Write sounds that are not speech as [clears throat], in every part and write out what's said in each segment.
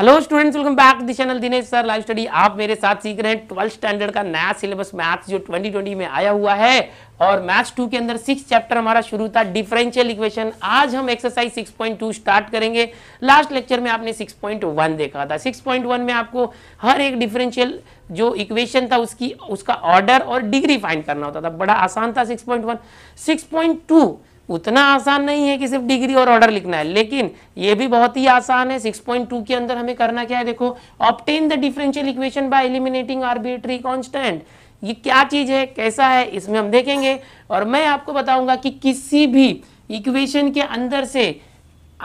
hello students welcome back the channel Dinesh sir live study आप मेरे साथ सीख रहे हैं ट्वेल्थ स्टैंडर्ड का नया सिलेबस मैथ्स जो 2020 में आया हुआ है और मैथ्स टू के अंदर सिक्स चैप्टर हमारा शुरू था डिफरेंशियल इक्वेशन आज हम एक्सरसाइज 6.2 स्टार्ट करेंगे लास्ट लेक्चर में आपने 6.1 देखा था 6.1 में आपको हर एक डिफरेंशियल जो इक्वेशन था उसकी उसका ऑर्डर और डिग्री फाइंड करना होता था बड़ा आसान था सिक्स पॉइंट उतना आसान नहीं है कि सिर्फ डिग्री और ऑर्डर लिखना है लेकिन ये भी बहुत ही आसान है 6.2 के अंदर हमें करना क्या है देखो obtain the differential equation by eliminating arbitrary constant ये क्या चीज है कैसा है इसमें हम देखेंगे और मैं आपको बताऊंगा कि किसी भी इक्वेशन के अंदर से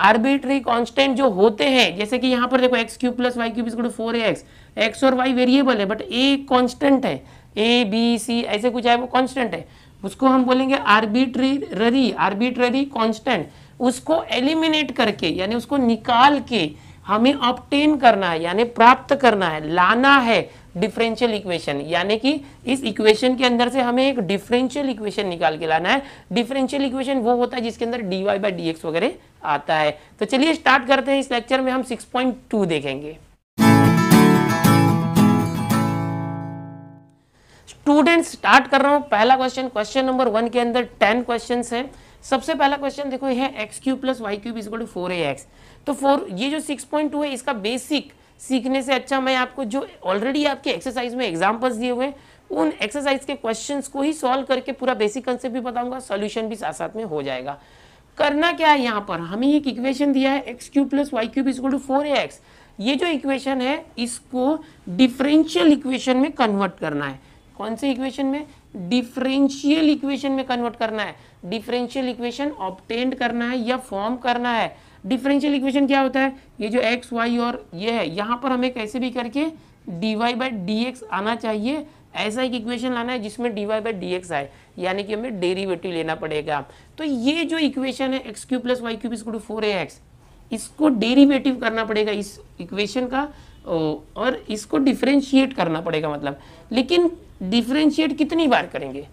आर्बिट्री कॉन्स्टेंट जो होते हैं जैसे कि यहाँ पर देखो x cube plus y cube four x x और वाई वेरिएबल है बट ए कॉन्स्टेंट है ए बी सी ऐसे कुछ है वो कॉन्स्टेंट है उसको हम बोलेंगे आर्बिट्री ररी आर्बिट्ररी कॉन्स्टेंट उसको एलिमिनेट करके यानी उसको निकाल के हमें ऑप्टेन करना है यानी प्राप्त करना है लाना है डिफरेंशियल इक्वेशन यानी कि इस इक्वेशन के अंदर से हमें एक डिफरेंशियल इक्वेशन निकाल के लाना है डिफरेंशियल इक्वेशन वो होता है जिसके अंदर d Y by D x वगैरह आता है तो चलिए स्टार्ट करते हैं इस लेक्चर में हम 6.2 देखेंगे स्टूडेंट स्टार्ट कर रहा हूँ पहला क्वेश्चन क्वेश्चन नंबर वन के अंदर टेन क्वेश्चन है सबसे पहला क्वेश्चन देखो ये है x cube plus y cube is to four a x तो फोर ये जो सिक्स पॉइंट टू है इसका बेसिक सीखने से अच्छा मैं आपको जो ऑलरेडी आपके एक्सरसाइज में एग्जाम्पल्स दिए हुए उन एक्सरसाइज के क्वेश्चन को ही सॉल्व करके पूरा बेसिक कंसेप्ट भी बताऊंगा सोल्यूशन भी साथ साथ में हो जाएगा करना क्या है यहाँ पर हमें एक इक्वेशन दिया है x cube plus y cube is to four a x ये जो इक्वेशन है इसको डिफरेंशियल इक्वेशन में कन्वर्ट करना है कौन से इक्वेशन में डिफरेंशियल इक्वेशन में कन्वर्ट करना है डिफरेंशियल इक्वेशन ऑप्टेंड करना है या फॉर्म करना है डिफरेंशियल इक्वेशन क्या होता है ये जो एक्स वाई और ये है यहाँ पर हमें कैसे भी करके d Y by D x आना चाहिए ऐसा एक इक्वेशन लाना है जिसमें d Y by D x आए यानी कि हमें डेरीवेटिव लेना पड़ेगा तो ये जो इक्वेशन है x cube plus y cube इसको फोर ए एक्स इसको डेरीवेटिव करना पड़ेगा इस इक्वेशन का और इसको डिफ्रेंशिएट करना पड़ेगा मतलब लेकिन डिफ्रेंशिएट कितनी बार करेंगे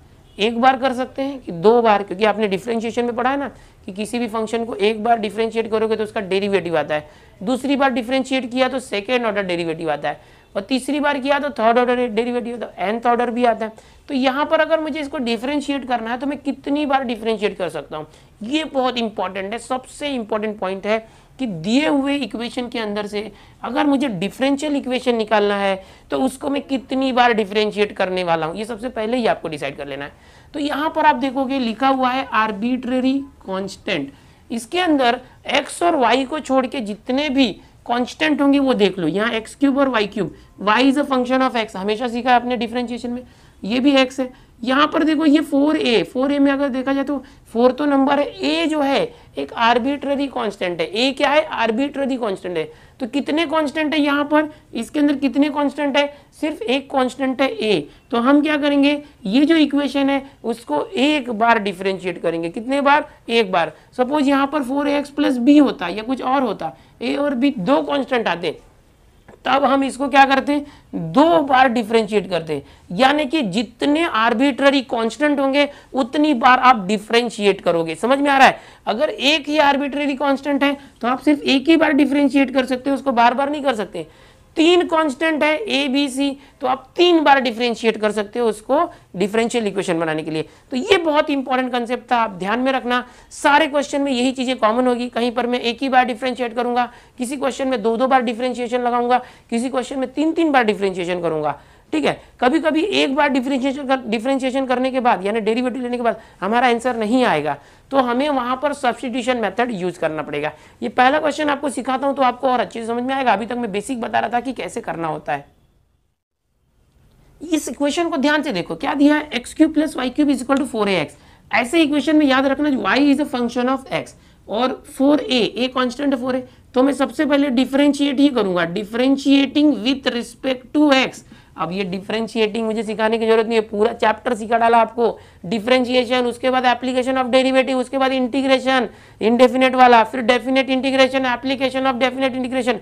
एक बार कर सकते हैं कि दो बार क्योंकि आपने डिफ्रेंशिएशन में पढ़ा है ना कि किसी भी फंक्शन को एक बार डिफ्रेंशिएट करोगे तो उसका डेरिवेटिव आता है दूसरी बार डिफ्रेंशिएट किया तो सेकेंड ऑर्डर डेरिवेटिव आता है और तीसरी बार किया तो थर्ड ऑर्डर डेरिवेटिव आता है एंथ ऑर्डर भी आता है तो यहाँ पर अगर मुझे इसको डिफ्रेंशिएट करना है तो मैं कितनी बार डिफ्रेंशिएट कर सकता हूँ ये बहुत इंपॉर्टेंट है सबसे इंपॉर्टेंट पॉइंट है कि दिए हुए इक्वेशन के अंदर से अगर मुझे डिफरेंशियल इक्वेशन निकालना है तो उसको मैं कितनी बार डिफरेंशिएट करने वाला हूँ ये सबसे पहले ही आपको डिसाइड कर लेना है तो यहाँ पर आप देखोगे लिखा हुआ है आर्बिट्रेरी कॉन्स्टेंट इसके अंदर एक्स और वाई को छोड़ के जितने भी कॉन्स्टेंट होंगे वो देख लो यहाँ एक्स क्यूब और y cube y is a function of x हमेशा सीखा है आपने डिफरेंशिएशन में ये भी एक्स है यहाँ पर देखो ये फोर ए फोर ए में अगर देखा जाए तो फोर तो नंबर है ए जो है एक आर्बिट्ररी कांस्टेंट है ए क्या है आर्बिट्ररी कांस्टेंट है तो कितने कांस्टेंट है यहाँ पर इसके अंदर कितने कांस्टेंट है सिर्फ एक कांस्टेंट है ए तो हम क्या करेंगे ये जो इक्वेशन है उसको एक बार डिफ्रेंशिएट करेंगे कितने बार एक बार सपोज यहाँ पर four a x plus b होता या कुछ और होता ए और बी दो कॉन्स्टेंट आते तब हम इसको क्या करते हैं दो बार डिफ्रेंशिएट करते हैं यानी कि जितने आर्बिट्ररी कांस्टेंट होंगे उतनी बार आप डिफ्रेंशिएट करोगे समझ में आ रहा है अगर एक ही आर्बिट्ररी कांस्टेंट है तो आप सिर्फ एक ही बार डिफ्रेंशिएट कर सकते हो उसको बार बार नहीं कर सकते तीन कांस्टेंट है ए बी सी तो आप तीन बार डिफ्रेंशिएट कर सकते हो उसको डिफरेंशियल इक्वेशन बनाने के लिए तो ये बहुत इंपॉर्टेंट कंसेप्ट था आप ध्यान में रखना सारे क्वेश्चन में यही चीज़ें कॉमन होगी कहीं पर मैं एक ही बार डिफ्रेंशिएट करूंगा किसी क्वेश्चन में दो दो बार डिफ्रेंशिएशन लगाऊंगा किसी क्वेश्चन में तीन तीन बार डिफ्रेंशिएशन करूंगा ठीक है कभी कभी एक बार डिफ्रेंशिएशन कर डिफ्रेंशिएशन करने के बाद यानी डेरिवेटिव लेने के बाद हमारा आंसर नहीं आएगा तो हमें वहाँ पर सब्सटीट्यूशन मेथड यूज करना पड़ेगा ये पहला क्वेश्चन आपको सिखाता हूँ तो आपको और अच्छे से समझ में आएगा अभी तक मैं बेसिक बता रहा था कि कैसे करना होता है इस इक्वेशन को ध्यान से देखो क्या दिया है x cube plus y cube is equal to four a x ऐसे इक्वेशन में याद रखना y is a function of x और four a a constant four a तो मैं सबसे पहले डिफ्रेंशिएट ही करूंगा differentiating with respect to x अब ये डिफ्रेंशिएटिंग मुझे सिखाने की जरूरत नहीं है पूरा चैप्टर सिखा डाला आपको डिफ्रेंशिएशन उसके बाद एप्लीकेशन ऑफ डेरिवेटिव उसके बाद इंटीग्रेशन इनडेफिनेट वाला फिर definite integration application of definite integration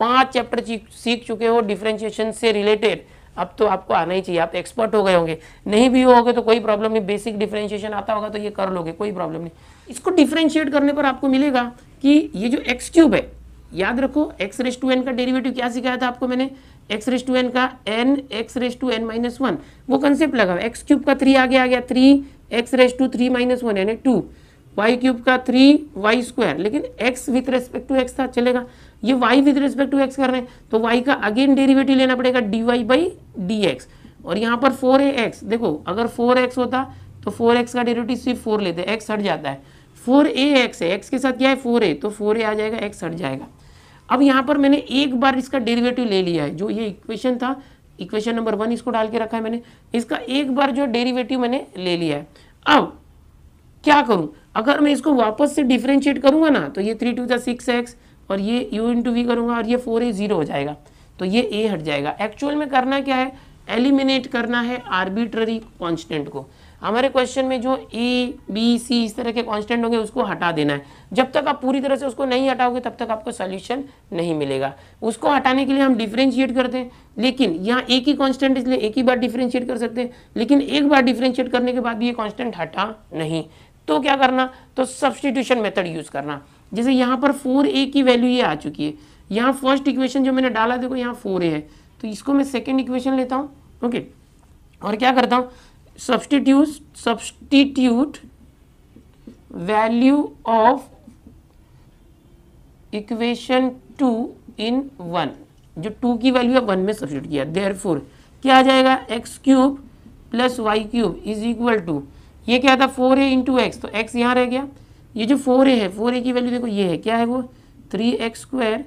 पांच चैप्टर सीख चुके हो डिफ्रेंशिएशन से रिलेटेड अब तो आपको आना ही चाहिए आप एक्सपर्ट हो गए होंगे नहीं भी होगे तो कोई प्रॉब्लम नहीं बेसिक डिफ्रेंशिएशन आता होगा तो ये कर लोगे कोई प्रॉब्लम नहीं इसको डिफ्रेंशिएट करने पर आपको मिलेगा कि ये जो एक्स क्यूब है याद रखो एक्स रेस टू एन का डेरिवेटिव क्या सिखाया था आपको मैंने एक्स रेस टू एन का n x raise to n minus one वो कंसेप्ट लगा हुआ एक्स क्यूब का थ्री आगे आ गया three x raise to three minus one यानी टू वाई क्यूब का थ्री वाई स्क्वायर लेकिन x with respect to x था चलेगा ये y with respect to x कर रहे हैं तो वाई का अगेन डेरिवेटिव लेना पड़ेगा d Y by D x और यहाँ पर फोर ए एक्स देखो अगर फोर एक्स होता तो फोर एक्स का डेरिवेटिव सिर्फ फोर लेते एक्स हट जाता है फोर ए एक्स है एक्स के साथ क्या है फोर ए तो फोर ए आ जाएगा एक्स हट जाएगा अब यहाँ पर मैंने एक बार इसका डेरिवेटिव ले लिया है जो ये इक्वेशन था इक्वेशन नंबर वन इसको डाल के रखा है मैंने इसका एक बार जो डेरिवेटिव मैंने ले लिया है अब क्या करूँ अगर मैं इसको वापस से डिफ्रेंशिएट करूँगा ना तो ये थ्री टू ज़ा सिक्स एक्स और ये यू इन टू वी करूँगा और ये फोर ए ज़ीरो हो जाएगा तो ये ए हट जाएगा एक्चुअल में करना क्या है एलिमिनेट करना है आर्बिट्ररी कॉन्स्टेंट को हमारे क्वेश्चन में जो ई बी सी इस तरह के कांस्टेंट होंगे उसको हटा देना है जब तक आप पूरी तरह से उसको नहीं हटाओगे तब तक आपको सोल्यूशन नहीं मिलेगा उसको हटाने के लिए हम डिफ्रेंशिएट करते हैं लेकिन यहाँ एक ही कांस्टेंट इसलिए एक ही बार डिफ्रेंशिएट कर सकते हैं लेकिन एक बार डिफ्रेंशिएट करने के बाद भी ये कॉन्स्टेंट हटा नहीं तो क्या करना तो सब्सटीट्यूशन मेथड यूज़ करना जैसे यहाँ पर फोर ए की वैल्यू ये आ चुकी है यहाँ फर्स्ट इक्वेशन जो मैंने डाला देखो यहाँ फोर ए है तो इसको मैं सेकेंड इक्वेशन लेता हूँ ओके और क्या करता हूँ substitute substitute value of equation two in one जो टू की वैल्यू है वन में सब्सिट्यूट किया देयर क्या आ जाएगा x cube plus y cube is equal to ये क्या था फोर ए इंटू एक्स तो एक्स यहाँ रह गया ये जो फोर ए है फोर ए की वैल्यू देखो ये है क्या है वो three x square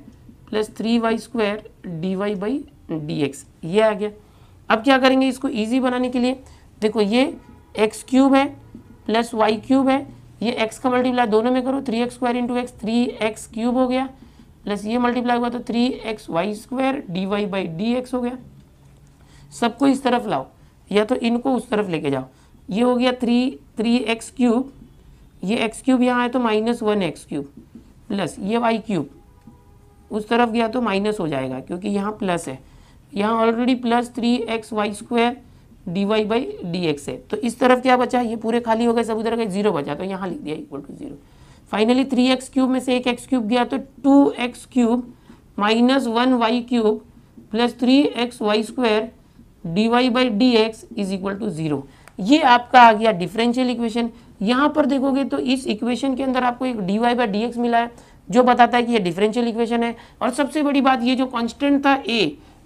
plus three y square d Y by D x ये आ गया अब क्या करेंगे इसको ईजी बनाने के लिए देखो ये एक्स क्यूब है प्लस वाई क्यूब है ये एक्स का मल्टीप्लाई दोनों में करो three x square into x three x cube हो गया प्लस ये मल्टीप्लाई हुआ तो three x y square d Y by D x हो गया सबको इस तरफ लाओ या तो इनको उस तरफ लेके जाओ ये हो गया थ्री थ्री एक्स क्यूब ये एक्स क्यूब यहाँ आए तो minus one x cube plus ये वाई क्यूब उस तरफ गया तो माइनस हो जाएगा क्योंकि यहाँ प्लस है यहाँ already plus three x y square d Y by D x है तो इस तरफ क्या बचा ये पूरे खाली हो गए सब उधर गए जीरो बचा तो यहाँ लिख दिया equal to zero finally three x cube में से एक एक्स क्यूब गया तो two x cube minus one y cube plus three x y square d Y by D x is equal to zero ये आपका आ गया डिफरेंशियल इक्वेशन यहाँ पर देखोगे तो इस इक्वेशन के अंदर आपको एक d Y by D x मिला है जो बताता है कि ये डिफरेंशियल इक्वेशन है और सबसे बड़ी बात ये जो कॉन्स्टेंट था ए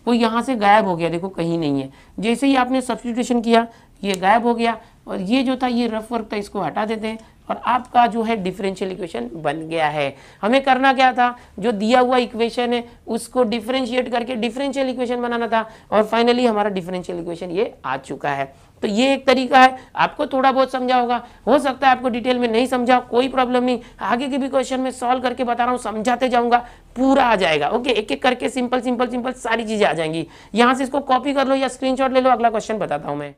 वो यहाँ से गायब हो गया देखो कहीं नहीं है जैसे ही आपने सब्सिट्यूशन किया ये गायब हो गया और ये जो था ये रफ वर्क था इसको हटा देते हैं और आपका जो है डिफरेंशियल इक्वेशन बन गया है हमें करना क्या था जो दिया हुआ इक्वेशन है उसको डिफरेंशिएट करके डिफरेंशियल इक्वेशन बनाना था और फाइनली हमारा डिफरेंशियल इक्वेशन ये आ चुका है तो ये एक तरीका है आपको थोड़ा बहुत समझा होगा हो सकता है आपको डिटेल में नहीं समझा कोई प्रॉब्लम नहीं आगे के भी क्वेश्चन में सॉल्व करके बता रहा हूँ समझाते जाऊंगा पूरा आ जाएगा ओके एक एक करके सिंपल सिंपल सिंपल सारी चीज़ें आ जाएंगी यहाँ से इसको कॉपी कर लो या स्क्रीन ले लो अगला क्वेश्चन बताता हूँ मैं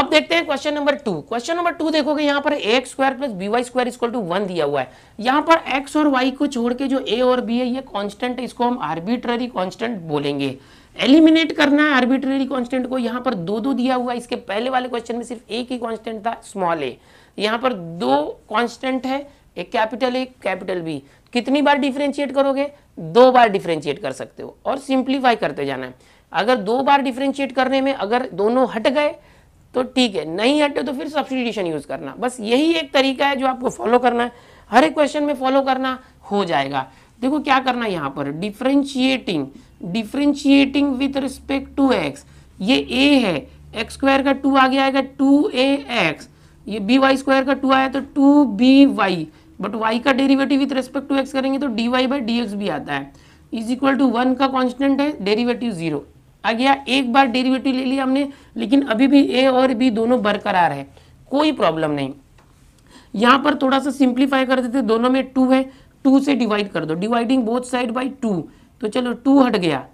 अब देखते हैं question number two question number two देखोगे यहाँ पर x square plus b y square equal to one दिया हुआ है यहाँ पर एक्स और वाई को छोड़ के जो ए और बी है ये कांस्टेंट है इसको हम आर्बिट्ररी कांस्टेंट बोलेंगे एलिमिनेट करना है आर्बिट्रेरी कॉन्स्टेंट को यहाँ पर दो दो दिया हुआ इसके पहले वाले क्वेश्चन में सिर्फ एक ही कॉन्स्टेंट था स्मॉल ए यहां पर दो कॉन्स्टेंट है एक कैपिटल ए कैपिटल बी कितनी बार डिफ्रेंशिएट करोगे दो बार डिफ्रेंशिएट कर सकते हो और सिंप्लीफाई करते जाना है अगर दो बार डिफ्रेंशिएट करने में अगर दोनों हट गए तो ठीक है नहीं हटे तो फिर सब्सटीट्यूशन यूज़ करना बस यही एक तरीका है जो आपको फॉलो करना है हर एक क्वेश्चन में फॉलो करना हो जाएगा देखो क्या करना है यहाँ पर differentiating differentiating with respect to x ये ए है एक्स स्क्वायर का टू आगे आएगा टू ए एक्स ये बी वाई स्क्वायर का टू आया तो two b y but y का derivative with respect to x करेंगे तो d Y by D x भी आता है इज इक्वल टू वन का कॉन्स्टेंट है डेरीवेटिव जीरो आ गया एक बार डेरीवेटिव ले लिया हमने लेकिन अभी भी ए और बी दोनों बरकरार है कोई प्रॉब्लम नहीं यहाँ पर थोड़ा सा सिंप्लीफाई कर देते दोनों में टू है टू से डिवाइड कर दो dividing both side by two तो चलो टू हट गया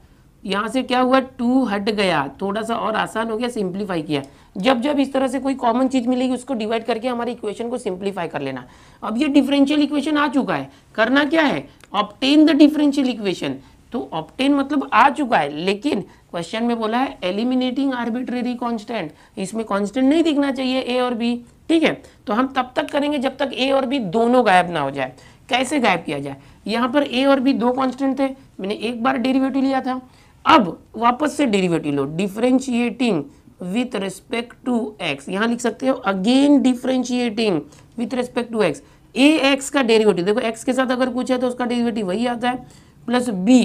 यहाँ से क्या हुआ टू हट गया थोड़ा सा और आसान हो गया सिंप्लीफाई किया जब जब इस तरह से कोई कॉमन चीज़ मिलेगी उसको डिवाइड करके हमारे इक्वेशन को सिंप्लीफाई कर लेना अब ये डिफरेंशियल इक्वेशन आ चुका है करना क्या है ऑप्टेन द डिफरेंशियल इक्वेशन तो ऑप्टेन मतलब आ चुका है लेकिन क्वेश्चन में बोला है एलिमिनेटिंग आर्बिट्रेरी कॉन्स्टेंट इसमें कॉन्स्टेंट नहीं दिखना चाहिए ए और बी ठीक है तो हम तब तक करेंगे जब तक ए और बी दोनों गायब ना हो जाए कैसे गायब किया जाए यहाँ पर ए और बी दो कॉन्स्टेंट थे मैंने एक बार डेरिवेटिव लिया था अब वापस से डेरिवेटिव लो differentiating with respect to x यहाँ लिख सकते हो again differentiating with respect to x a x का डेरिवेटिव देखो एक्स के साथ अगर कुछ है तो उसका डेरिवेटिव वही आता है प्लस बी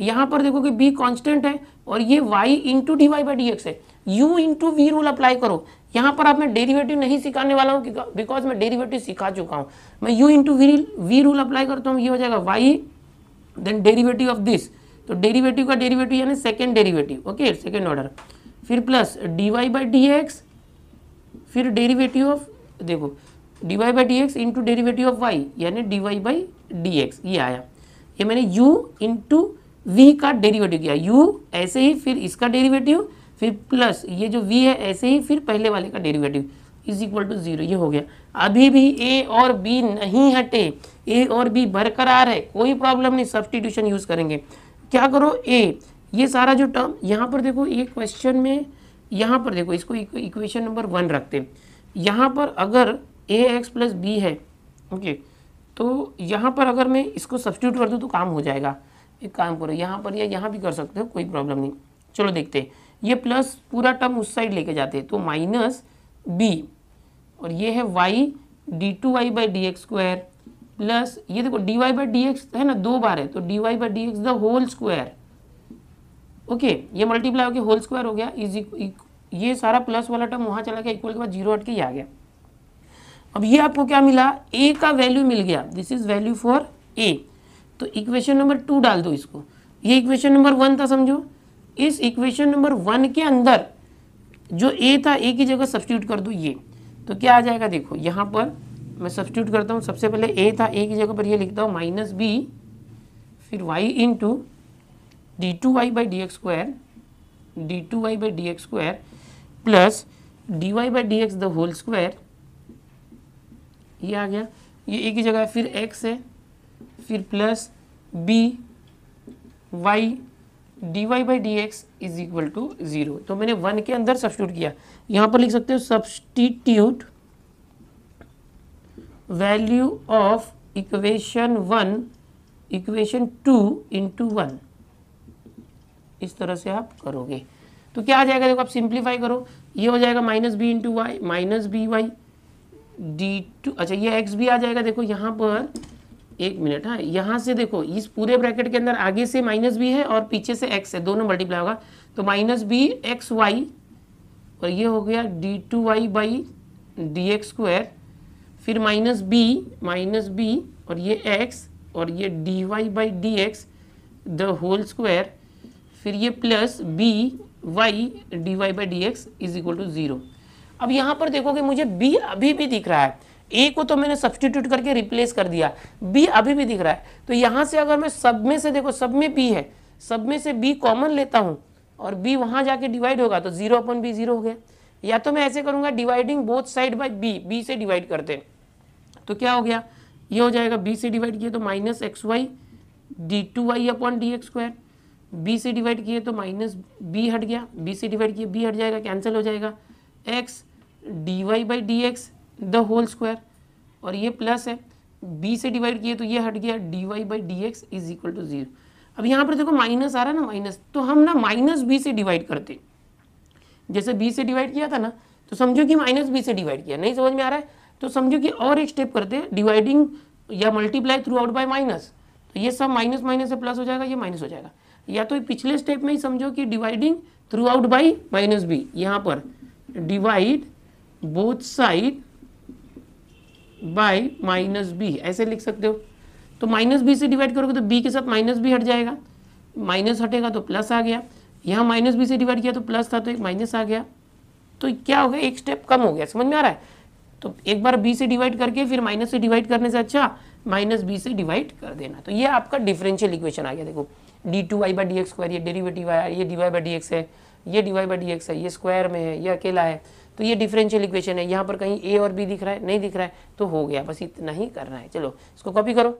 यहाँ पर देखो कि बी कॉन्स्टेंट है और ये y into d Y by D x है u into v rule apply करो यहाँ पर आप मैं डेरिवेटिव नहीं सिखाने वाला हूँ बिकॉज मैं डेरिवेटिव सिखा चुका हूँ मैं u into v v rule apply करता हूँ ये हो जाएगा y then derivative of this तो डेरिवेटिव का डेरिवेटिव यानी second derivative okay second order फिर plus d Y by D x फिर डेरिवेटिव ऑफ देखो d Y by D x into derivative of y यानी d Y by D x ये आया ये मैंने u इंटू वी का डेरिवेटिव किया u ऐसे ही फिर इसका डेरिवेटिव फिर प्लस ये जो v है ऐसे ही फिर पहले वाले का derivative is equal to zero ये हो गया अभी भी a और b नहीं हटे ए और बी बरकरार है कोई प्रॉब्लम नहीं सब्सटीट्यूशन यूज़ करेंगे क्या करो ए ये सारा जो टर्म यहाँ पर देखो ये क्वेश्चन में यहाँ पर देखो इसको इक्वेशन नंबर वन रखते हैं यहाँ पर अगर ए एक्स प्लस बी है ओके तो यहाँ पर अगर मैं इसको सब्सटीट्यूट कर दूँ तो काम हो जाएगा एक काम करो यहाँ पर या यहाँ भी कर सकते हो कोई प्रॉब्लम नहीं चलो देखते ये प्लस पूरा टर्म उस साइड लेके जाते हैं तो माइनस बी और ये है y d two y by D x square plus ये देखो d Y by D x है ना दो बार है तो d Y by D x the whole square okay ये मल्टीप्लाई होकर होल स्क्वायर हो गया इज ये सारा प्लस वाला टर्म वहाँ चला गया इक्वल के बाद जीरो हट के आ गया अब ये आपको क्या मिला ए का वैल्यू मिल गया this is value for a तो इक्वेशन नंबर टू डाल दो इसको ये इक्वेशन नंबर वन था समझो इस इक्वेशन नंबर वन के अंदर जो ए था ए की जगह सब्सिट्यूट कर दो ये तो क्या आ जाएगा देखो यहाँ पर मैं सब्सिट्यूट करता हूँ सबसे पहले ए था ए की जगह पर ये लिखता हूँ माइनस बी फिर y into d two y by D x square d two y by D x square plus d Y by D x the whole square ये आ गया ये ए की जगह है फिर एक्स है फिर plus b y d Y by D x is equal to zero तो मैंने वन के अंदर सब्सिट्यूट किया यहाँ पर लिख सकते हो substitute value of equation one equation two into one इस तरह से आप करोगे तो क्या आ जाएगा देखो आप सिंप्लीफाई करो ये हो जाएगा minus b into y minus b y d two अच्छा ये एक्स भी आ जाएगा देखो यहाँ पर एक मिनट हाँ यहाँ से देखो इस पूरे ब्रैकेट के अंदर आगे से माइनस बी है और पीछे से एक्स है दोनों मल्टीप्लाई होगा तो माइनस बी एक्स वाई और ये हो गया d two y by D x square फिर माइनस बी माइनस बी और ये एक्स और ये d Y by D x the whole square फिर ये plus b y d Y by D x is equal to zero अब यहाँ पर देखोगे मुझे बी अभी भी दिख रहा है ए को तो मैंने सब्सटीट्यूट करके रिप्लेस कर दिया बी अभी भी दिख रहा है तो यहाँ से अगर मैं सब में से देखो सब में बी है सब में से बी कॉमन लेता हूँ और बी वहाँ जाके डिवाइड होगा तो जीरो अपन बी जीरो हो गया या तो मैं ऐसे करूँगा dividing both side by b b से डिवाइड करते हैं तो क्या हो गया ये हो जाएगा बी से डिवाइड किए तो minus x y d two y upon d x square b से डिवाइड किए तो माइनस बी हट गया बी से डिवाइड किए बी हट जाएगा कैंसिल हो जाएगा x d Y by D x the whole square और ये प्लस है बी से डिवाइड किए तो ये हट गया d Y by D x is equal to zero अब यहाँ पर देखो माइनस आ रहा है ना माइनस तो हम ना माइनस बी से डिवाइड करते जैसे बी से डिवाइड किया था ना तो समझो कि माइनस बी से डिवाइड किया नहीं समझ में आ रहा है तो समझो कि और एक स्टेप करते हैं डिवाइडिंग या multiply throughout by minus तो ये सब माइनस माइनस से प्लस हो जाएगा ये माइनस हो जाएगा या तो पिछले स्टेप में ही समझो कि dividing throughout by minus b यहाँ पर divide both side by minus b ऐसे लिख सकते हो तो माइनस बी से डिवाइड करोगे तो बी के साथ माइनस बी हट जाएगा माइनस हटेगा तो प्लस आ गया यहाँ माइनस बी से डिवाइड किया तो प्लस था तो एक माइनस आ गया तो क्या हो गया एक स्टेप कम हो गया समझ में आ रहा है तो एक बार बी से डिवाइड करके फिर माइनस से डिवाइड करने से अच्छा माइनस बी से डिवाइड कर देना तो ये आपका डिफरेंशियल इक्वेशन आ गया देखो d two y by D x square ये डेरीवेटिव आया ये d Y by D x है ये d Y by D x है ये स्क्वायर में है ये अकेला है तो ये डिफरेंशियल इक्वेशन है यहाँ पर कहीं ए और बी दिख रहा है नहीं दिख रहा है तो हो गया बस इतना ही करना है चलो इसको कॉपी करो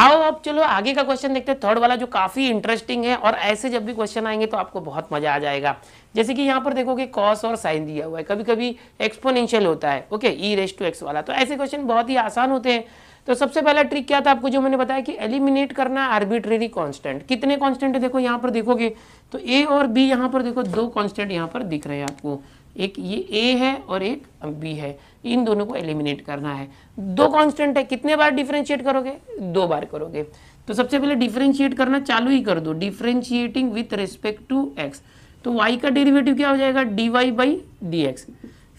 आओ अब चलो आगे का क्वेश्चन देखते हैं थर्ड वाला जो काफ़ी इंटरेस्टिंग है और ऐसे जब भी क्वेश्चन आएंगे तो आपको बहुत मजा आ जाएगा जैसे कि यहाँ पर देखोगे कॉस और साइन दिया हुआ है कभी कभी एक्सपोनेंशियल होता है okay e raise to x वाला तो ऐसे क्वेश्चन बहुत ही आसान होते हैं तो सबसे पहला ट्रिक क्या था आपको जो मैंने बताया कि एलिमिनेट करना आर्बिट्रेरी कांस्टेंट कितने कांस्टेंट है देखो यहाँ पर देखोगे तो ए और बी यहाँ पर देखो दो कांस्टेंट यहाँ पर दिख रहे हैं आपको एक ये ए है और एक बी है इन दोनों को एलिमिनेट करना है दो कांस्टेंट है कितने बार डिफ्रेंशिएट करोगे दो बार करोगे तो सबसे पहले डिफ्रेंशिएट करना चालू ही कर दो differentiating with respect to x तो y का डेरिवेटिव क्या हो जाएगा d Y by D x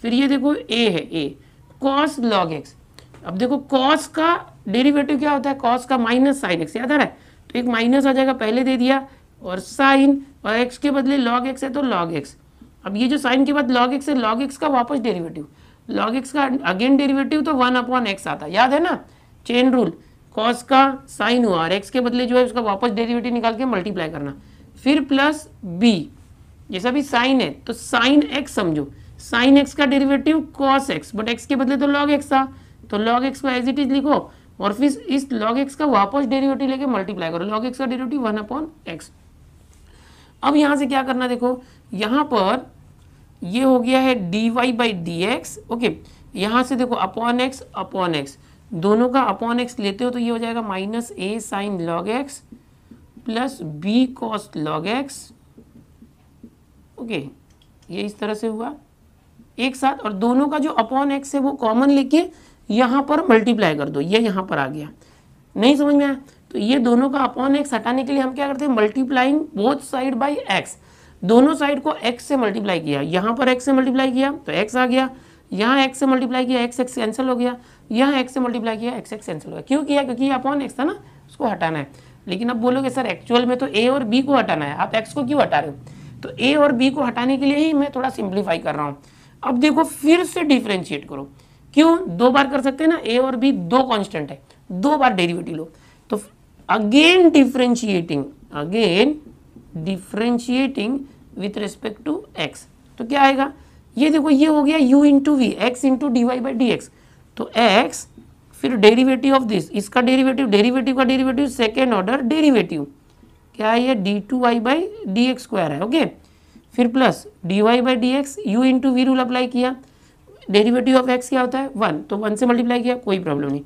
फिर ये देखो a है a cos log x अब देखो cos का डेरिवेटिव क्या होता है cos का माइनस साइन एक्स याद आ रहा है तो एक माइनस आ जाएगा पहले दे दिया और साइन और x के बदले log x है तो log x अब ये जो साइन के बाद log x है log x का वापस डेरिवेटिव log x का अगेन डेरिवेटिव तो वन अपॉन एक्स आता है याद है ना चेन रूल कॉस का साइन हुआ और एक्स के बदले जो है उसका वापस डेरिवेटिव निकाल के मल्टीप्लाई करना फिर प्लस बी ये सभी साइन है तो साइन एक्स समझो साइन एक्स का derivative cos x but x के बदले तो लॉग एक्स था तो लॉग एक्स को एज इट इज लिखो और फिर इस लॉग एक्स का वापस डेरिवेटिव लेके मल्टीप्लाई करो लॉग एक्स का डेरिवेटिव वन अपॉन एक्स अब यहां से क्या करना देखो यहां पर ये हो गया है d Y by D x okay यहाँ से देखो अपॉन एक्स अपॉन एक्स दोनों का अपॉन एक्स लेते हो तो ये हो जाएगा minus a sine log x plus b cos log x okay ये इस तरह से हुआ एक साथ और दोनों का जो अपॉन एक्स है वो कॉमन लेके यहाँ पर मल्टीप्लाई कर दो ये यहाँ पर आ गया नहीं समझ में आया तो ये दोनों का अपॉन एक्स हटाने के लिए हम क्या करते हैं multiplying both side by x दोनों साइड को एक्स से मल्टीप्लाई किया यहाँ पर एक्स से मल्टीप्लाई किया तो एक्स आ गया यहाँ एक्स से मल्टीप्लाई किया एक्स एक्स कैंसिल हो गया यहाँ एक्स से मल्टीप्लाई किया एक्स एक्स कैंसिल हो गया क्यों किया क्योंकि अपॉन एक्स था ना उसको हटाना है लेकिन अब बोलोगे सर एक्चुअल में तो ए और बी को हटाना है आप एक्स को क्यों हटा रहे हो तो ए और बी को हटाने के लिए ही मैं थोड़ा सिंप्लीफाई कर रहा हूँ अब देखो फिर से डिफ्रेंशिएट करो क्यों दो बार कर सकते हैं ना ए और बी दो कांस्टेंट है दो बार डेरिवेटिव लो तो again differentiating again differentiating with respect to x तो क्या आएगा ये देखो ये हो गया u into v x into d Y by D x तो एक्स फिर डेरिवेटिव ऑफ दिस इसका डेरिवेटिव डेरिवेटिव का डेरिवेटिव सेकेंड ऑर्डर डेरिवेटिव क्या है ये d two y by D x square है ओके फिर plus d Y by D x u into v rule apply किया डेरिवेटिव ऑफ एक्स क्या होता है वन तो वन से मल्टीप्लाई किया कोई प्रॉब्लम नहीं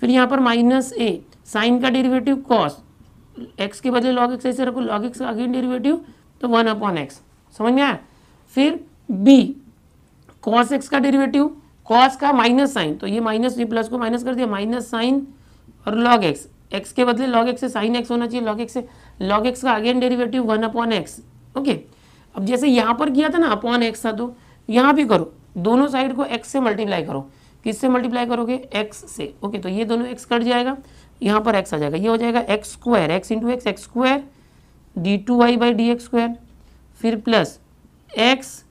फिर यहाँ पर माइनस ए साइन का डेरिवेटिव कॉस एक्स के बदले लॉग एक्स ऐसे रखो लॉग एक्स का अगेन डेरिवेटिव तो वन अपॉन एक्स समझ में आया फिर बी कॉस एक्स का डेरिवेटिव कॉस का माइनस साइन तो ये माइनस ये प्लस को माइनस कर दिया माइनस साइन और लॉग एक्स एक्स के बदले लॉग एक्स से साइन एक्स होना चाहिए लॉग एक्स से लॉग एक्स का again derivative one upon x okay अब जैसे यहाँ पर किया था ना अपॉन एक्स था तो यहाँ भी करो दोनों साइड को एक्स से मल्टीप्लाई करो किससे मल्टीप्लाई करोगे एक्स से ओके तो ये दोनों एक्स कट जाएगा यहाँ पर एक्स आ जाएगा ये हो जाएगा x square x into x x square d two y by D x square फिर plus x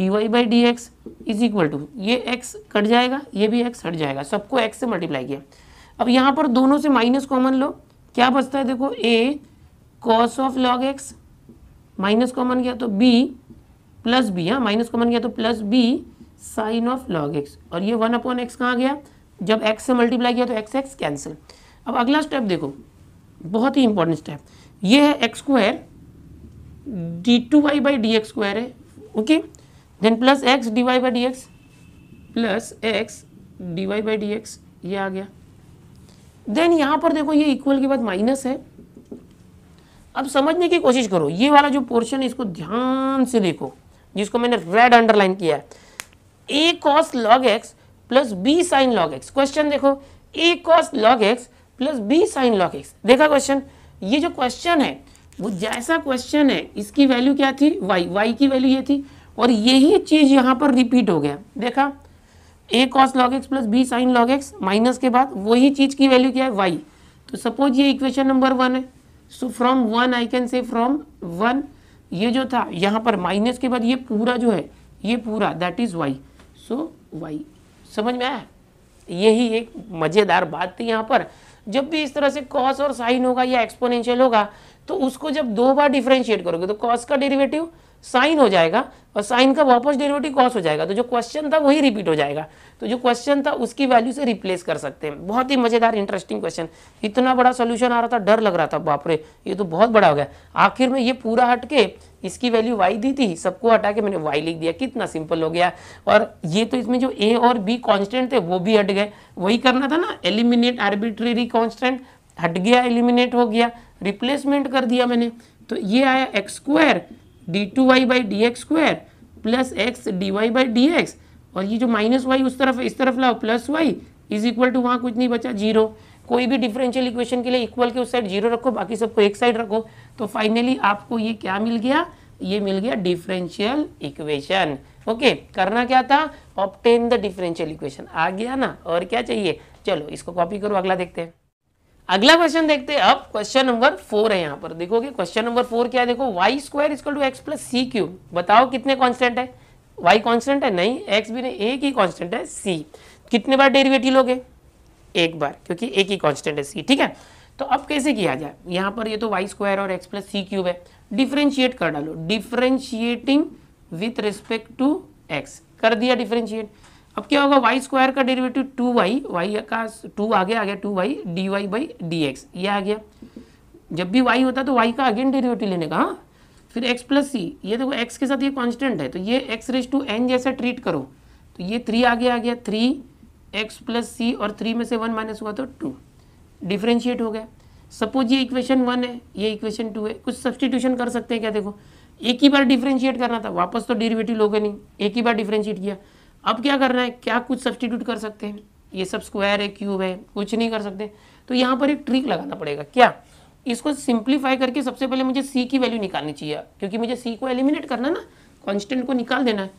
d Y by D x is equal to ये एक्स कट जाएगा ये भी एक्स हट जाएगा सबको एक्स से मल्टीप्लाई किया अब यहाँ पर दोनों से माइनस कॉमन लो क्या बचता है देखो a cos of log x minus common गया तो बी प्लस बी हाँ माइनस कॉमन गया तो plus b sine of log x और ये वन अपॉन एक्स कहाँ गया जब एक्स से मल्टीप्लाई किया तो एक्स एक्स कैंसिल अब अगला स्टेप देखो बहुत ही इंपॉर्टेंट स्टेप ये है x square d two y by D x square है okay then plus x d Y by D x plus x d Y by D x ये आ गया देन यहां पर देखो ये इक्वल के बाद माइनस है अब समझने की कोशिश करो ये वाला जो पोर्शन है इसको ध्यान से देखो जिसको मैंने रेड अंडरलाइन किया है a cos log x plus b sine log x question देखो a cos log x plus b sine log x देखा क्वेश्चन ये जो क्वेश्चन है वो जैसा क्वेश्चन है इसकी वैल्यू क्या थी वाई वाई की वैल्यू ये थी और यही चीज़ यहां पर रिपीट हो गया देखा a cos log x plus b sine log x minus के बाद वही चीज़ की वैल्यू क्या है वाई तो सपोज ये इक्वेशन नंबर वन है so from one I can say from one ये जो था यहाँ पर माइनस के बाद ये पूरा जो है ये पूरा that is y so y समझ में आया यही एक मज़ेदार बात थी यहाँ पर जब भी इस तरह से कॉस और साइन होगा या एक्सपोनेंशियल होगा तो उसको जब दो बार डिफ्रेंशिएट करोगे तो कॉस का डेरिवेटिव साइन हो जाएगा और साइन का वापस डेरिवेटिव कॉस हो जाएगा तो जो क्वेश्चन था वही रिपीट हो जाएगा तो जो क्वेश्चन था उसकी वैल्यू से रिप्लेस कर सकते हैं बहुत ही मजेदार इंटरेस्टिंग क्वेश्चन इतना बड़ा सोल्यूशन आ रहा था डर लग रहा था बापरे ये तो बहुत बड़ा हो गया आखिर में ये पूरा हटके इसकी वैल्यू वाई दी थी सबको हटा के मैंने वाई लिख दिया कितना सिंपल हो गया और ये तो इसमें जो ए और बी कॉन्स्टेंट थे वो भी हट गए वही करना था ना एलिमिनेट आर्बिट्रेरी कॉन्स्टेंट हट गया एलिमिनेट हो गया रिप्लेसमेंट कर दिया मैंने तो ये आया x d two y by D x square plus x d Y by D x और ये जो माइनस वाई उस तरफ इस तरफ लाओ plus y is equal to वहाँ कुछ नहीं बचा जीरो कोई भी डिफरेंशियल इक्वेशन के लिए इक्वल के उस साइड जीरो रखो बाकी सबको एक साइड रखो तो फाइनली आपको ये क्या मिल गया ये मिल गया डिफरेंशियल इक्वेशन ओके करना क्या था ऑप्टेन द डिफरेंशियल इक्वेशन आ गया ना और क्या चाहिए चलो इसको कॉपी करो अगला देखते हैं अगला क्वेश्चन देखते हैं अब क्वेश्चन नंबर फोर है यहाँ पर देखोगे क्वेश्चन नंबर फोर क्या देखो y square is equal to x plus c cube बताओ कितने कॉन्स्टेंट है वाई कॉन्स्टेंट है नहीं एक्स भी नहीं एक ही कॉन्स्टेंट है सी कितने बार डेरिवेटिव लोगे एक बार क्योंकि एक ही कॉन्स्टेंट है सी ठीक है तो अब कैसे किया जाए यहाँ पर ये तो वाई स्क्वायर और एक्स प्लस सी क्यूब है डिफ्रेंशिएट कर डालो differentiating with respect to x कर दिया डिफ्रेंशिएट अब क्या होगा वाई स्क्वायर का डेरिवेटिव टू वाई वाई का टू आगे आ गया two y d Y by D x ये आ गया जब भी वाई होता तो वाई का अगेन डेरिवेटिव लेने का हाँ फिर एक्स प्लस सी ये देखो एक्स के साथ ये कांस्टेंट है तो ये एक्स रेज टू एन जैसा ट्रीट करो तो ये थ्री आगे आ गया थ्री एक्स प्लस सी और थ्री में से वन माइनस हुआ तो टू डिफ्रेंशिएट हो गया सपोज ये इक्वेशन वन है ये इक्वेशन टू है कुछ सब्सटीट्यूशन कर सकते हैं क्या देखो एक ही बार डिफ्रेंशिएट करना था वापस तो डेरिवेटिव लोगे नहीं एक ही बार डिफ्रेंशिएट किया अब क्या करना है क्या कुछ सब्सटीट्यूट कर सकते हैं ये सब स्क्वायर है क्यूब है कुछ नहीं कर सकते तो यहाँ पर एक ट्रिक लगाना पड़ेगा क्या इसको सिंप्लीफाई करके सबसे पहले मुझे सी की वैल्यू निकालनी चाहिए क्योंकि मुझे सी को एलिमिनेट करना ना कॉन्स्टेंट को निकाल देना है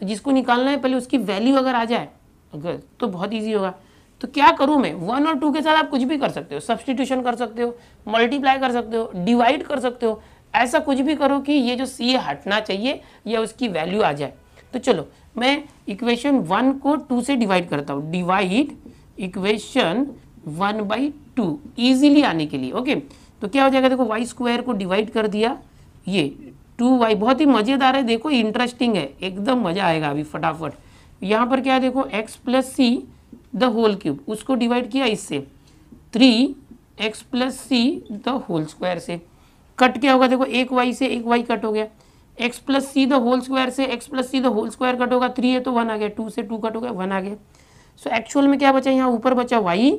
तो जिसको निकालना है पहले उसकी वैल्यू अगर आ जाए अगर तो बहुत ईजी होगा तो क्या करूँ मैं वन और टू के साथ आप कुछ भी कर सकते हो सब्सटीट्यूशन कर सकते हो मल्टीप्लाई कर सकते हो डिवाइड कर सकते हो ऐसा कुछ भी करो कि ये जो सी हटना चाहिए या उसकी वैल्यू आ जाए तो चलो मैं इक्वेशन वन को टू से डिवाइड करता हूँ divide equation one by two easily आने के लिए ओके तो क्या हो जाएगा देखो वाई स्क्वायर को डिवाइड कर दिया ये टू वाई बहुत ही मज़ेदार है देखो इंटरेस्टिंग है एकदम मज़ा आएगा अभी फटाफट यहाँ पर क्या है देखो x plus c the whole cube उसको डिवाइड किया इससे three x plus c the whole square से कट क्या होगा देखो एक वाई से एक वाई कट हो गया x plus c the whole square से x plus c the whole square cut होगा थ्री है तो वन आ गया टू से टू कट वन आ गया सो so, एक्चुअल में क्या बचा यहाँ ऊपर बचा वाई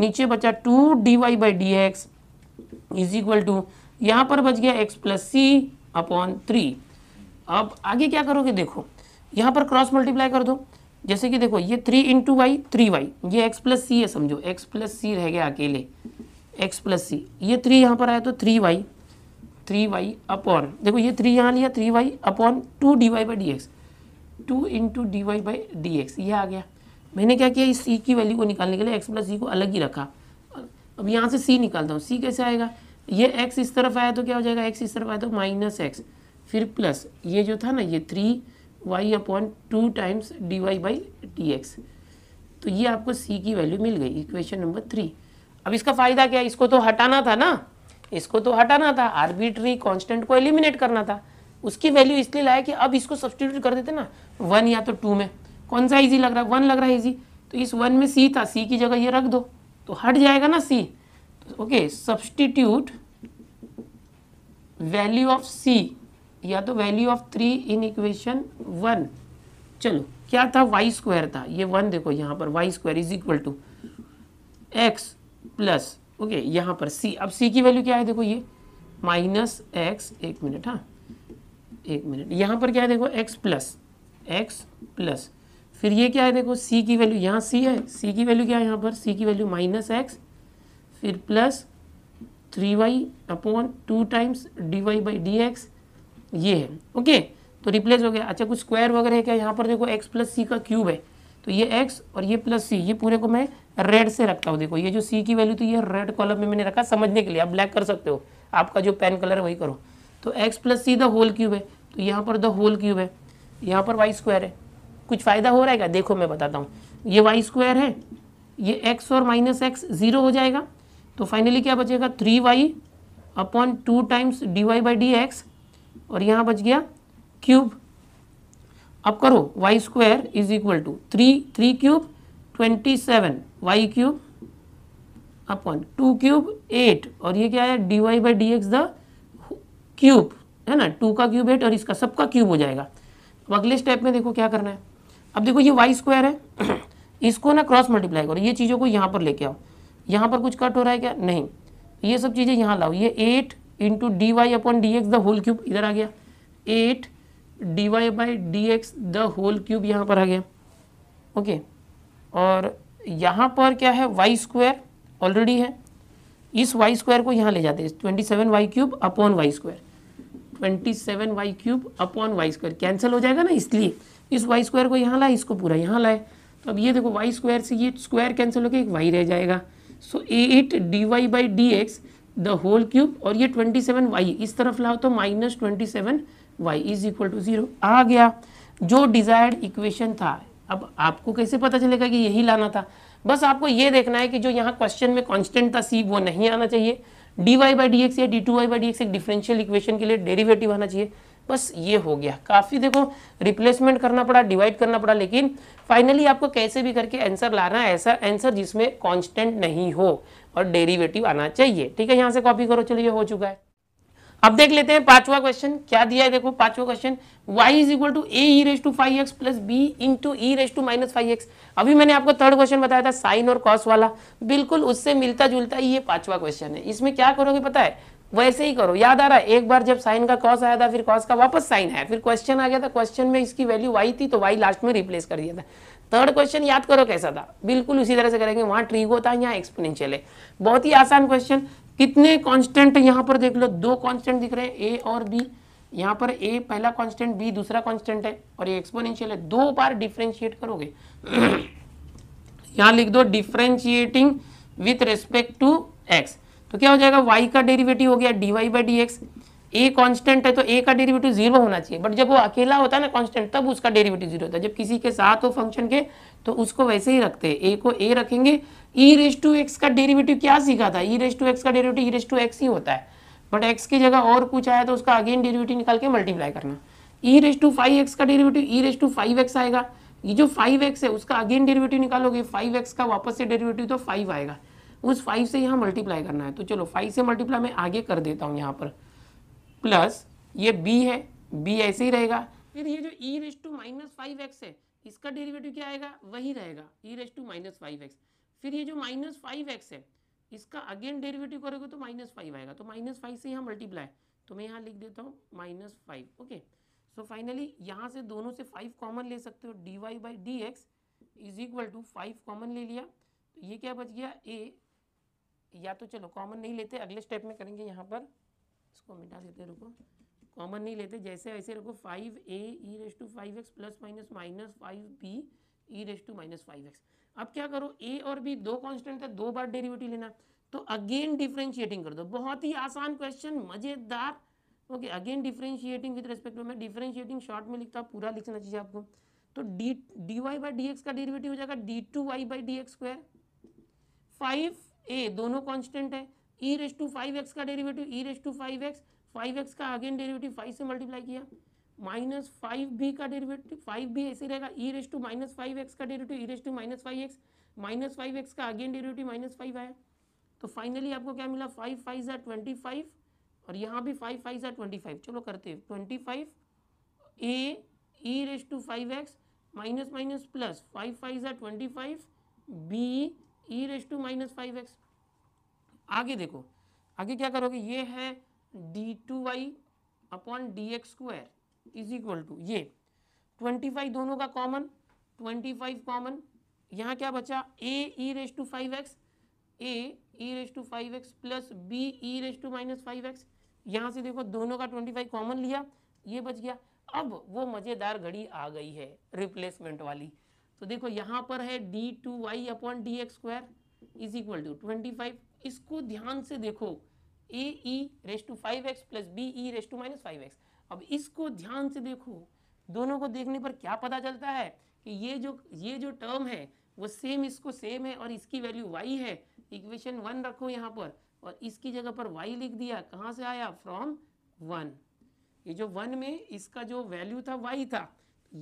नीचे बचा two d Y by D x is equal to यहाँ पर बच गया x plus c upon three अब आगे क्या करोगे देखो यहाँ पर क्रॉस मल्टीप्लाई कर दो जैसे कि देखो ये three into y three y ये एक्स प्लस सी है समझो एक्स प्लस सी रह गया अकेले एक्स प्लस सी ये थ्री यहाँ पर आया तो three y three Y upon देखो ये थ्री यहाँ लिया three Y upon two d Y by D x two into d Y by D x ये आ गया मैंने क्या किया इस सी की वैल्यू को निकालने के लिए एक्स प्लस सी को अलग ही रखा अब यहाँ से सी निकालता हूँ सी कैसे आएगा ये एक्स इस तरफ आया तो क्या हो जाएगा एक्स इस तरफ आया तो माइनस एक्स फिर प्लस ये जो था ना ये three Y upon two times D Y by D x तो ये आपको सी की वैल्यू मिल गई इक्वेशन नंबर थ्री अब इसका फ़ायदा क्या है इसको तो हटाना था ना इसको तो हटाना था आर्बिट्री कॉन्स्टेंट को एलिमिनेट करना था उसकी वैल्यू इसलिए लाया कि अब इसको सब्सटीट्यूट कर देते ना वन या तो टू में कौन सा इजी लग रहा है वन लग रहा है इजी तो इस वन में सी था सी की जगह ये रख दो तो हट जाएगा ना c okay substitute value of c या तो value of three in equation one चलो क्या था वाई स्क्वायर था ये वन देखो यहाँ पर y square is equal to x plus okay यहाँ पर सी अब सी की वैल्यू क्या है देखो ये माइनस एक्स एक मिनट हाँ एक मिनट यहाँ पर क्या है देखो एक्स प्लस एक्स प्लस फिर ये क्या है देखो सी की वैल्यू यहाँ सी है सी की वैल्यू क्या है यहाँ पर सी की वैल्यू माइनस एक्स फिर plus three Y upon two times D Y by D x ये है ओके तो रिप्लेस हो गया अच्छा कुछ स्क्वायर वगैरह है क्या यहाँ पर देखो एक्स प्लस सी का क्यूब है तो ये एक्स और ये प्लस सी ये पूरे को मैं रेड से रखता हूँ देखो ये जो सी की वैल्यू थी ये रेड कॉलम में मैंने रखा समझने के लिए आप ब्लैक कर सकते हो आपका जो पेन कलर है वही करो तो x plus c the whole cube है तो यहाँ पर द होल क्यूब है यहाँ पर वाई स्क्वायर है कुछ फ़ायदा हो रहा है क्या देखो मैं बताता हूँ ये वाई स्क्वायर है ये एक्स और माइनस एक्स ज़ीरो हो जाएगा तो फाइनली क्या बचेगा three Y upon two times D Y by D x और यहाँ बच गया क्यूब अब करो y square is equal to three three cube twenty seven y cube upon two cube eight और ये क्या है d Y by D x the cube है ना टू का क्यूब एट और इसका सबका क्यूब हो जाएगा अब अगले स्टेप में देखो क्या करना है अब देखो ये वाई स्क्वायर है [clears throat] इसको ना क्रॉस मल्टीप्लाई करो ये चीज़ों को यहाँ पर लेके आओ यहाँ पर कुछ कट हो रहा है क्या नहीं ये सब चीज़ें यहाँ लाओ ये eight into d y upon d x the whole cube इधर आ गया eight d Y by D x the whole cube यहाँ पर आ गया ओके और यहाँ पर क्या है वाई स्क्वायर ऑलरेडी है इस वाई स्क्वायर को यहाँ ले जाते हैं twenty seven y cube upon y square twenty seven y cube upon y square cancel हो जाएगा ना इसलिए इस वाई स्क्वायर को यहाँ लाए इसको पूरा यहाँ लाए तो अब ये देखो वाई स्क्वायर से ये स्क्वायर कैंसिल होकर एक वाई रह जाएगा so eight d Y by D x the whole cube और ये ट्वेंटी सेवन वाई इस तरफ लाओ तो minus twenty seven y is equal to zero आ गया जो डिज़ायर्ड इक्वेशन था अब आपको कैसे पता चलेगा कि यही लाना था बस आपको ये देखना है कि जो यहाँ क्वेश्चन में कांस्टेंट था सी वो नहीं आना चाहिए d Y by D x या d two y by D x एक डिफरेंशियल इक्वेशन के लिए डेरिवेटिव आना चाहिए बस ये हो गया काफ़ी देखो रिप्लेसमेंट करना पड़ा डिवाइड करना पड़ा लेकिन फाइनली आपको कैसे भी करके आंसर लाना है ऐसा आंसर जिसमें कॉन्स्टेंट नहीं हो और डेरिवेटिव आना चाहिए ठीक है यहाँ से कॉपी करो चलिए हो चुका है अब देख लेते हैं पांचवा क्वेश्चन क्या दिया है देखो पांचवा question y is equal to a raise to five x plus b into e raise to minus five x अभी मैंने आपको थर्ड क्वेश्चन बताया था साइन और कॉस वाला बिल्कुल उससे मिलता जुलता ये पांचवा क्वेश्चन है इसमें क्या करोगे पता है वैसे ही करो याद आ रहा है एक बार जब साइन का कॉस आया था फिर कॉस का वापस साइन आया फिर क्वेश्चन आ गया था क्वेश्चन में इसकी वैल्यू वाई थी तो वाई लास्ट में रिप्लेस कर दिया था थर्ड क्वेश्चन याद करो कैसा था बिल्कुल उसी तरह से करेंगे वहाँ ट्रीगो था यहाँ एक्सपोनेंशियल है बहुत ही आसान क्वेश्चन कितने कांस्टेंट यहाँ पर देख लो दो कांस्टेंट दिख रहे हैं ए और बी यहाँ पर ए पहला कांस्टेंट बी दूसरा कांस्टेंट है और ये एक्सपोनेंशियल है दो बार डिफ्रेंशिएट करोगे [coughs] यहाँ लिख दो differentiating with respect to x तो क्या हो जाएगा वाई का डेरिवेटिव हो गया d Y by D x a constant है तो ए का डेरिवेटिव जीरो होना चाहिए बट जब वो अकेला होता है ना कॉन्स्टेंट तब उसका डेरिवेटिव जीरो होता है जब किसी के साथ हो फंक्शन के तो उसको वैसे ही रखते हैं ए को ए रखेंगे ई रेस टू एक्स का डेरिवेटिव क्या सीखा था ई रेस टू एक्स का derivative e raise to x ही होता है बट एक्स की जगह और कुछ आया तो उसका अगेन डेरिवेटिव निकाल के मल्टीप्लाई करना e raise to five x का derivative e raise to five x आएगा ये जो फाइव एक्स है उसका अगेन डेरिवेटिव निकालोगे फाइव एक्स का वापस से डेरिवेटिव तो फाइव आएगा उस फाइव से यहाँ मल्टीप्लाई करना है तो चलो फाइव से मल्टीप्लाई मैं आगे कर देता हूँ यहाँ पर प्लस ये बी है बी ऐसे ही रहेगा फिर ये जो e raise to minus five x है इसका डेरिवेटिव क्या आएगा वही रहेगा e raise to minus five x फिर ये जो माइनस फाइव एक्स है इसका अगेन डेरिवेटिव करोगे तो माइनस फाइव आएगा तो माइनस फाइव से यहाँ मल्टीप्लाई तो मैं यहाँ लिख देता हूँ minus five okay so finally यहाँ से दोनों से फाइव कॉमन ले सकते हो d Y by D x is equal to five common ले लिया तो ये क्या बच गया ए या तो चलो कॉमन नहीं लेते अगले स्टेप में करेंगे यहाँ पर इसको मिटा देते रुको कॉमन नहीं लेते जैसे ऐसे रुको five a e raise to five x plus minus minus five b e raise to minus five x अब क्या करो ए और बी दो कांस्टेंट है दो बार डेरिवेटिव लेना तो अगेन डिफ्रेंशिएटिंग कर दो बहुत ही आसान क्वेश्चन मज़ेदार okay again differentiating with respect to मैं डिफ्रेंशिएटिंग शॉर्ट में लिखता हूँ पूरा लिखना चाहिए आपको तो d d Y by D x का डेरिवेटिव हो जाएगा d two y by D x square five a दोनों कॉन्स्टेंट है e raise to five x का derivative e raise to five x five x का अगेन डेरिवेटिव फाइव से multiply किया minus five b का derivative five B ऐसे रहेगा e raise to minus five x का derivative e raise to minus five x minus five x का again derivative minus five आया तो फाइनली आपको क्या मिला फाइव फाइव ज़ा ट्वेंटी फाइव और यहाँ भी फाइव फाइव जै ट्वेंटी फाइव चलो करते हैं twenty five a e raise to five x minus minus plus five five ज़ा twenty five b e raise to minus five x आगे देखो आगे क्या करोगे ये है d two y upon d x square is equal to ये 25 दोनों का कॉमन 25 कॉमन यहाँ क्या बचा a e raise to five x a e raise to five x plus b e raise to minus five x यहाँ से देखो दोनों का 25 कॉमन लिया ये बच गया अब वो मज़ेदार घड़ी आ गई है रिप्लेसमेंट वाली तो देखो यहाँ पर है d two y upon d x square is equal to twenty five इसको ध्यान से देखो a e raise to five x plus b e raise to minus five x अब इसको ध्यान से देखो दोनों को देखने पर क्या पता चलता है कि ये जो ये जो टर्म है वो सेम इसको सेम है और इसकी वैल्यू वाई है इक्वेशन वन रखो यहाँ पर और इसकी जगह पर वाई लिख दिया कहाँ से आया फ्रॉम वन ये जो वन में इसका जो वैल्यू था वाई था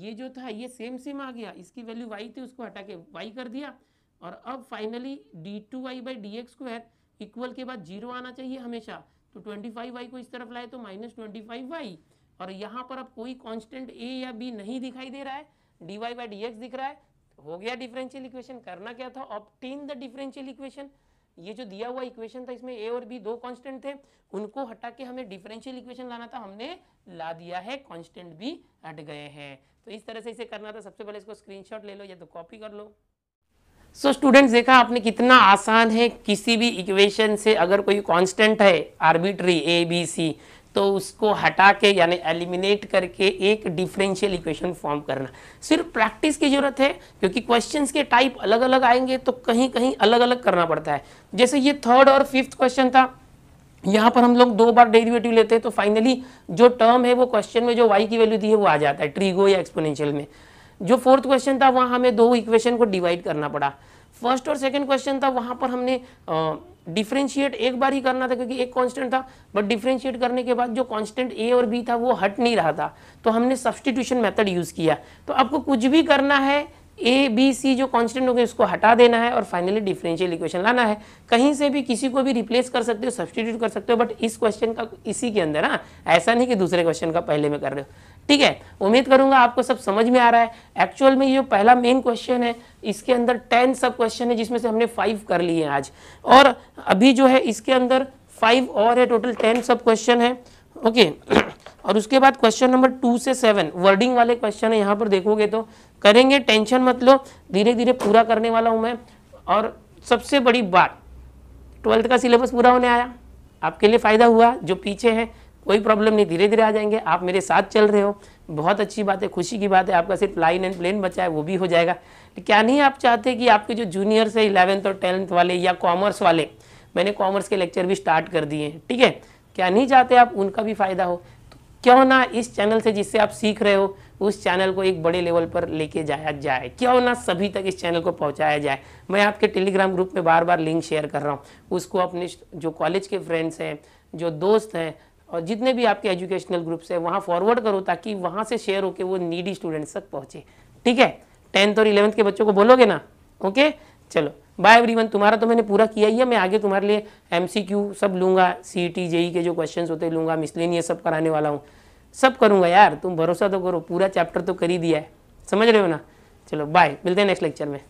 ये जो था ये सेम सेम आ गया इसकी वैल्यू वाई थी उसको हटा के वाई कर दिया और अब finally d two y by D x square equal के बाद जीरो आना चाहिए हमेशा तो ट्वेंटी फाइव वाई को इस तरफ लाए तो माइनस ट्वेंटी फाइव वाई और यहाँ पर अब कोई कांस्टेंट ए या बी नहीं दिखाई दे रहा है d Y by D x दिख रहा है हो गया डिफरेंशियल इक्वेशन करना क्या था ऑप्टेन द डिफरेंशियल इक्वेशन ये जो दिया हुआ इक्वेशन था इसमें ए और बी दो कांस्टेंट थे उनको हटा के हमें डिफरेंशियल इक्वेशन लाना था हमने ला दिया है कांस्टेंट भी हट गए हैं तो इस तरह से इसे करना था सबसे पहले इसको स्क्रीनशॉट ले लो या तो कॉपी कर लो सो so, स्टूडेंट्स देखा आपने कितना आसान है किसी भी इक्वेशन से अगर कोई कांस्टेंट है आर्बिट्री ए बी सी तो उसको हटा के यानी एलिमिनेट करके एक डिफरेंशियल इक्वेशन फॉर्म करना सिर्फ प्रैक्टिस की ज़रूरत है क्योंकि क्वेश्चंस के टाइप अलग अलग आएंगे तो कहीं कहीं अलग अलग करना पड़ता है जैसे ये थर्ड और फिफ्थ क्वेश्चन था यहाँ पर हम लोग दो बार डेरिवेटिव लेते हैं तो फाइनली जो टर्म है वो क्वेश्चन में जो वाई की वैल्यू दी है वो आ जाता है ट्रीगो या एक्सपोनेंशियल में जो फोर्थ क्वेश्चन था वहाँ हमें दो इक्वेशन को डिवाइड करना पड़ा फर्स्ट और सेकेंड क्वेश्चन था वहां पर हमने डिफ्रेंशिएट एक बार ही करना था क्योंकि एक कांस्टेंट था बट डिफ्रेंशिएट करने के बाद जो कांस्टेंट ए और बी था वो हट नहीं रहा था तो हमने सब्सटीट्यूशन मेथड यूज़ किया तो आपको कुछ भी करना है ए बी सी जो कांस्टेंट गए उसको हटा देना है और फाइनली डिफरेंशियल इक्वेशन लाना है कहीं से भी किसी को भी रिप्लेस कर सकते हो सब्सटीट्यूट कर सकते हो बट इस क्वेश्चन का इसी के अंदर हाँ ऐसा नहीं कि दूसरे क्वेश्चन का पहले में कर रहे हो ठीक है उम्मीद करूंगा आपको सब समझ में आ रहा है एक्चुअल में ये जो पहला मेन क्वेश्चन है इसके अंदर टेन सब क्वेश्चन है जिसमें से हमने फाइव कर लिए हैं आज और अभी जो है इसके अंदर फाइव और है टोटल टेन सब क्वेश्चन है ओके [clears throat] और उसके बाद क्वेश्चन नंबर टू से सेवन वर्डिंग वाले क्वेश्चन है यहाँ पर देखोगे तो करेंगे टेंशन मत लो धीरे धीरे पूरा करने वाला हूँ मैं और सबसे बड़ी बात ट्वेल्थ का सिलेबस पूरा होने आया आपके लिए फ़ायदा हुआ जो पीछे हैं कोई प्रॉब्लम नहीं धीरे धीरे आ जाएंगे आप मेरे साथ चल रहे हो बहुत अच्छी बात है खुशी की बात है आपका सिर्फ लाइन एंड प्लेन बचा है वो भी हो जाएगा क्या नहीं आप चाहते कि आपके जो जूनियर्स है इलेवेंथ और टेंथ वाले या कॉमर्स वाले मैंने कॉमर्स के लेक्चर भी स्टार्ट कर दिए हैं ठीक है क्या नहीं चाहते आप उनका भी फ़ायदा हो तो क्यों ना इस चैनल से जिससे आप सीख रहे हो उस चैनल को एक बड़े लेवल पर लेके जाया जाए क्यों ना सभी तक इस चैनल को पहुंचाया जाए मैं आपके टेलीग्राम ग्रुप में बार बार लिंक शेयर कर रहा हूँ उसको अपने जो कॉलेज के फ्रेंड्स हैं जो दोस्त हैं और जितने भी आपके एजुकेशनल ग्रुप्स हैं वहाँ फॉरवर्ड करो ताकि वहाँ से शेयर होकर वो नीडी स्टूडेंट्स तक पहुँचे ठीक है टेंथ और इलेवंथ के बच्चों को बोलोगे ना ओके चलो बाय एवरीवन तुम्हारा तो मैंने पूरा किया ही है मैं आगे तुम्हारे लिए एमसीक्यू सब लूँगा सी टी जेई के जो क्वेश्चंस होते हैं लूँगा मिसलिनियस सब कराने वाला हूँ सब करूँगा यार तुम भरोसा तो करो पूरा चैप्टर तो कर ही दिया है समझ रहे हो ना चलो बाय मिलते हैं नेक्स्ट लेक्चर में